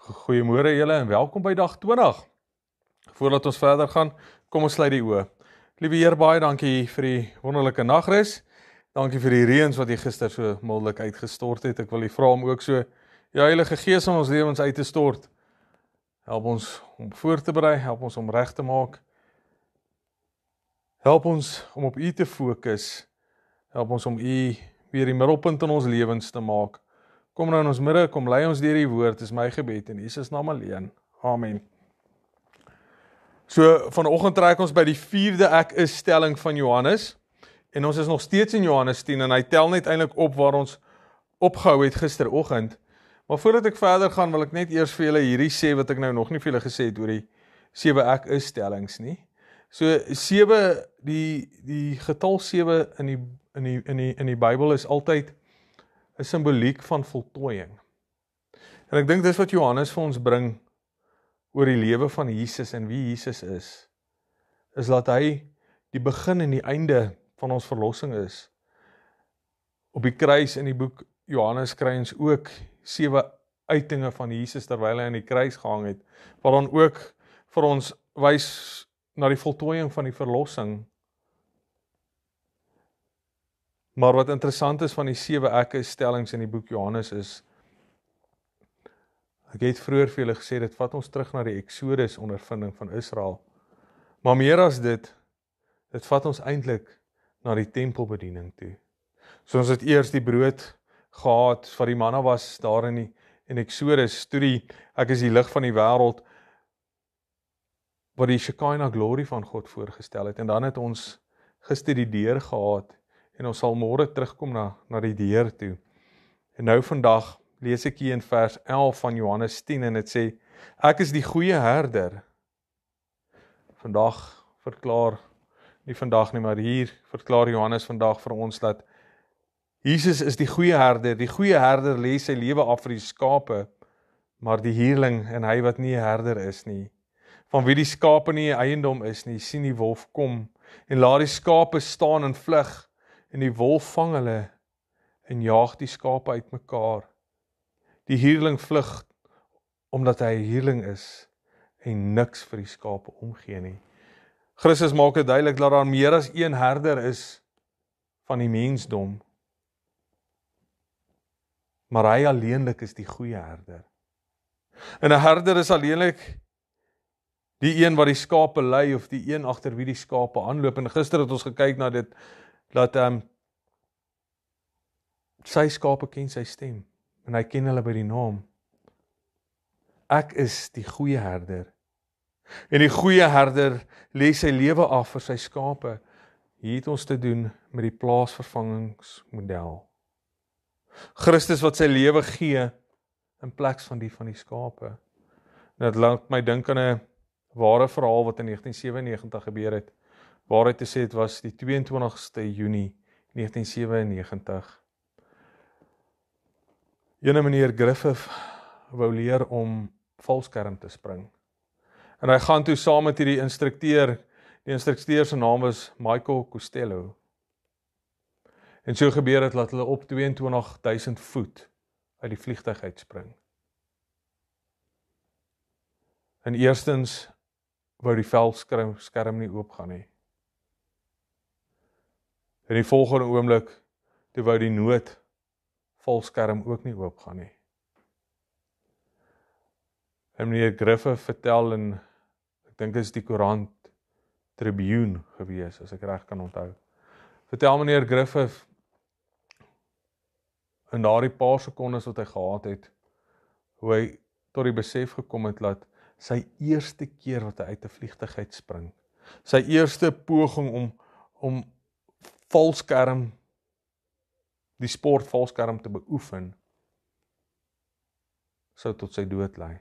Goeiemôre julle en welkom by dag 20. Voordat ons verder gaan, kom ons sluit die oë. Liewe Heer, baie dankie vir die wonderlike nagrus. Dankie vir die reëns wat jy gister so mildelik uitgestort het. Ek wil U vra om ook so die ja, Heilige Gees in ons lewens uit te stort. Help ons om voor te berei, help ons om reg te maak. Help ons om op U te fokus. Help ons om U weer die middelpunt in ons lewens te maak. Kom nou in ons midde, kom lei ons deur die woord. Dis my gebed in Jesus naam alleen. Amen. So vanoggend trek ons by die 4de ek is stelling van Johannes en ons is nog steeds in Johannes 10 en hy tel net eintlik op waar ons opgehou het gisteroggend. Maar voordat ek verder gaan, wil ek net eers vir julle hierdie sê wat ek nou nog nie vir julle gesê het oor die sewe ek is stellings nie. So sewe die die getal 7 in die in die in die in die Bybel is altyd 'n simboliek van voltooiing. En ek dink dis wat Johannes vir ons bring oor die lewe van Jesus en wie Jesus is. Is dat hy die begin en die einde van ons verlossing is. Op die kruis in die boek Johannes kry ons ook sewe uitinge van Jesus terwyl hy aan die kruis gehang het, wat dan ook vir ons wys na die voltooiing van die verlossing Maar wat interessant is van die sewe ekke stellings in die boek Johannes is ek het vroeër vir julle gesê dit vat ons terug na die Exodus ondervinding van Israel. Maar meer as dit, dit vat ons eintlik na die tempelbediening toe. So ons het eers die brood gehad wat die manna was daar in die in Exodus toe die ek is die lig van die wêreld wat die Shekinah glory van God voorgestel het en dan het ons gestudeer gehad en ons sal môre terugkom na na die deur toe. En nou vandag lees ek hier in vers 11 van Johannes 10 en dit sê ek is die goeie herder. Vandag verklaar nie vandag nie, maar hier verklaar Johannes vandag vir ons dat Jesus is die goeie herder. Die goeie herder lê sy lewe af vir die skape, maar die huurling en hy wat nie 'n herder is nie, van wie die skape nie eiendom is nie, sien die wolf kom en laat die skape staan en vlug en die wolf vang hulle en jaag die skape uitmekaar. Die huurling vlug omdat hy 'n huurling is en niks vir die skape omgee nie. Christus maak dit duidelik dat daar meer as een herder is van die mensdom. Maar hy alleenlik is die goeie herder. En 'n herder is alleenlik die een wat die skape lei of die een agter wie die skape aanloop en gister het ons gekyk na dit dat ehm um, sy skape ken sy stem en hy ken hulle by die naam. Ek is die goeie herder. En die goeie herder lê sy lewe af vir sy skape. Hier het ons te doen met die plaasvervangingsmodel. Christus wat sy lewe gee in plek van die van die skape. Dit laat my dink aan 'n ware verhaal wat in 1997 gebeur het waarheid te sê dit was die 22ste Junie 1997. Eene meneer Griffith wou leer om valskerm te spring. En hy gaan toe saam met hierdie instrukteur. Die instrukteur se naam was Michael Costello. En so gebeur dit dat hulle op 22000 voet uit die vliegtyg uitspring. En eerstens wou die velskerm skerm nie oopgaan nie. In die volgende oomblik toe wou die nood valskerm ook nie oopgaan nie. En meneer Griffe vertel in ek dink dit is die koerant Tribune gewees as ek reg kan onthou. Vertel meneer Griffe in daardie paar sekondes wat hy gehad het hoe hy tot die besef gekom het dat sy eerste keer wat hy uit 'n vliegtyd spring, sy eerste poging om om valskerm die sport valskerm te beoefen sou tot sy dood lei.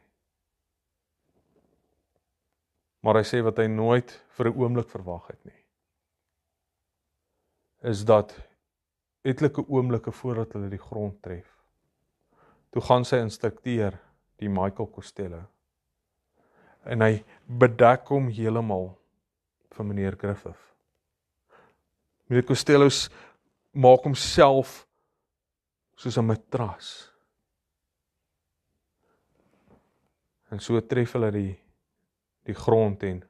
Maar hy sê wat hy nooit vir 'n oomblik verwag het nie is dat etlike oomblikke voordat hulle die grond tref toe gaan sy instrukteer die Michael Costello en hy bedek hom heeltemal vir meneer Griffith Meneer Costello maak homself soos 'n matras. En so tref hulle die die grond en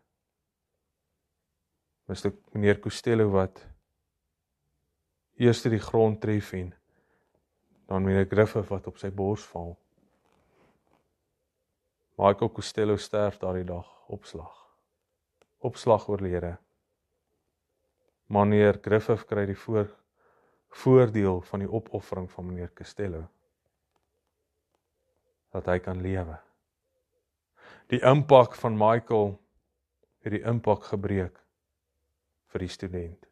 was dit meneer Costello wat eers die grond tref en dan meneer Griffe wat op sy bors val. Michael Costello sterf daardie dag opslag. Opslag oorlede. Meneer Griffith kry die voor voordeel van die opoffering van meneer Costello dat hy kan lewe. Die impak van Michael het die impak gebreek vir die student.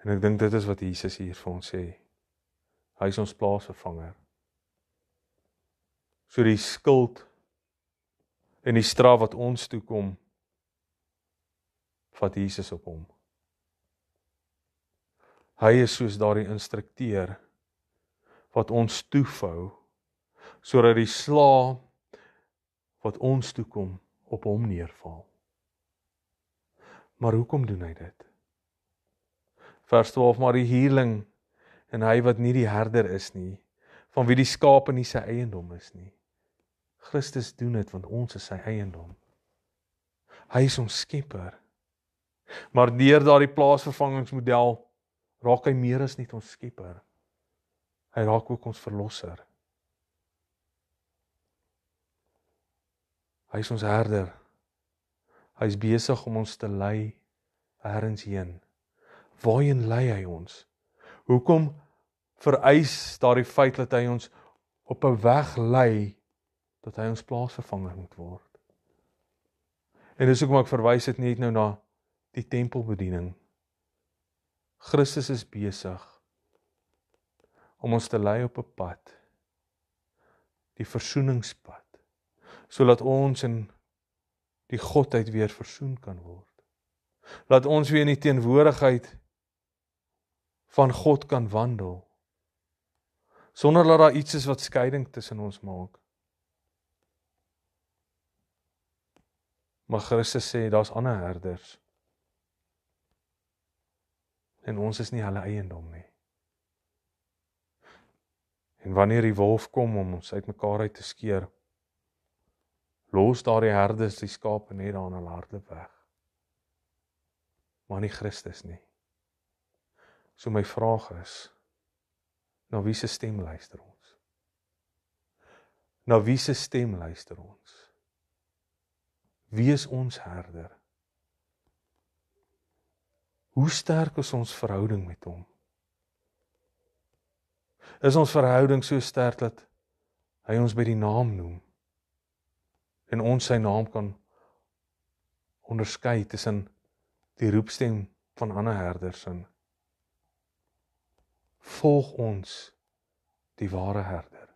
En ek dink dit is wat Jesus hier vir ons sê. Hy is ons plaasvervanger. So die skuld en die straf wat ons toekom vat Jesus op hom. Hy is soos daardie instrukteur wat ons toefou sodat die sla wat ons toe kom op hom neervaal. Maar hoekom doen hy dit? Vers 12 maar die huurling en hy wat nie die herder is nie van wie die skape nie sy eiendom is nie. Christus doen dit want ons is sy eiendom. Hy is ons skepper. Maar deur daardie plaasvervangingsmodel raak hy meer as net ons skepper. Hy raak ook ons verlosser. Hy is ons herder. Hy is besig om ons te lei herens heen. Waarheen lei hy ons? Hoekom vereis daardie feit dat hy ons op 'n weg lei dat hy ons plaasvervanger moet word? En dis hoekom ek verwys dit net nou na die tempelbediening. Christus is besig om ons te lei op 'n pad die versoeningspad sodat ons in die godheid weer versoen kan word. Laat ons weer in die teenwoordigheid van God kan wandel sonder dat daar iets is wat skeiding tussen ons maak. Maar Christus sê daar's ander herders en ons is nie hulle eiendom nie. En wanneer die wolf kom om ons uitmekaar uit te skeer, los daardie herde sy skape net daar in hulle hartloop weg. Maar nie Christus nie. So my vraag is, na wie se stem luister ons? Na wie se stem luister ons? Wie is ons herder? Hoe sterk is ons verhouding met hom? Is ons verhouding so sterk dat hy ons by die naam noem en ons sy naam kan onderskei tussen die roepstem van ander herders en volg ons die ware herder.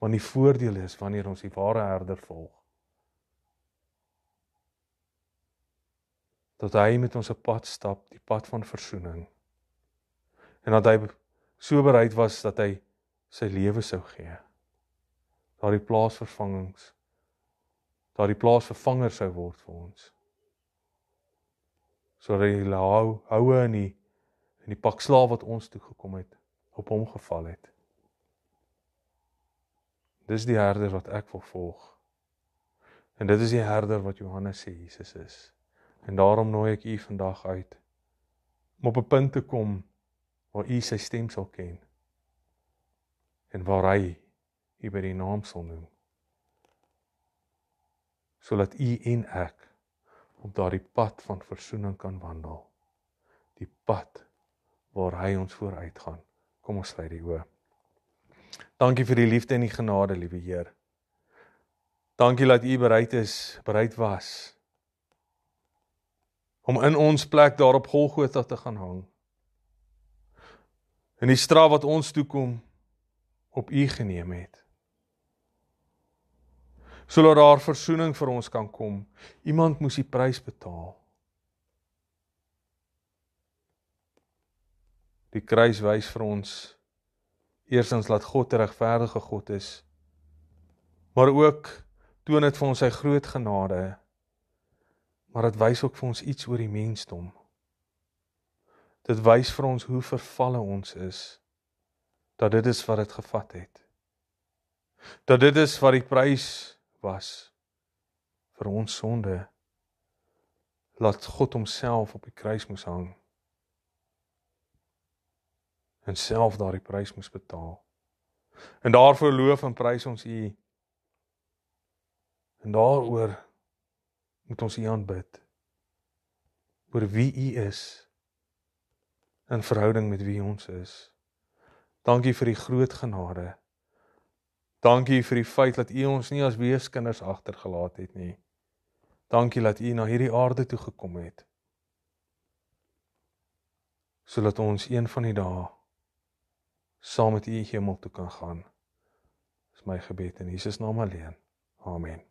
Want die voordeel is wanneer ons die ware herder volg, dat hy met ons 'n pad stap, die pad van verzoening. En dat hy so bereid was dat hy sy lewe sou gee. Daardie plaasvervangings daardie plaasvervanger sou word vir ons. Sodat hy hou houe in die in die pak slaaf wat ons toe gekom het, op hom geval het. Dis die herder wat ek volg. En dit is die herder wat Johannes sê Jesus is. is. En daarom nooi ek u vandag uit om op 'n punt te kom waar u sy stem sal ken en waar hy u by die naam sal noem. Sodat u en ek op daardie pad van verzoening kan wandel. Die pad waar hy ons vooruit gaan. Kom ons sluit die oë. Dankie vir die liefde en die genade, liewe Heer. Dankie dat u bereid is, bereid was om in ons plek daar op Golgotha te gaan hang. En die straf wat ons toe kom op U geneem het. Sodat daar verzoening vir ons kan kom. Iemand moes die prys betaal. Die kruis wys vir ons eersins dat God regverdige God is, maar ook toon dit vir ons sy groot genade maar dit wys ook vir ons iets oor die mensdom. Dit wys vir ons hoe vervalle ons is dat dit is wat dit gevat het. Dat dit is wat die prys was vir ons sonde. Laat God homself op die kruis moes hang. En self daardie prys moes betaal. En daarvoor loof en prys ons U. En daaroor moet ons U aanbid oor wie U is in verhouding met wie ons is. Dankie vir die groot genade. Dankie vir die feit dat U ons nie as weeskinders agtergelaat het nie. Dankie dat U na hierdie aarde toe gekom het. Sodat ons een van die dae saam met U hemel toe kan gaan. Dis my gebed in Jesus naam alleen. Amen.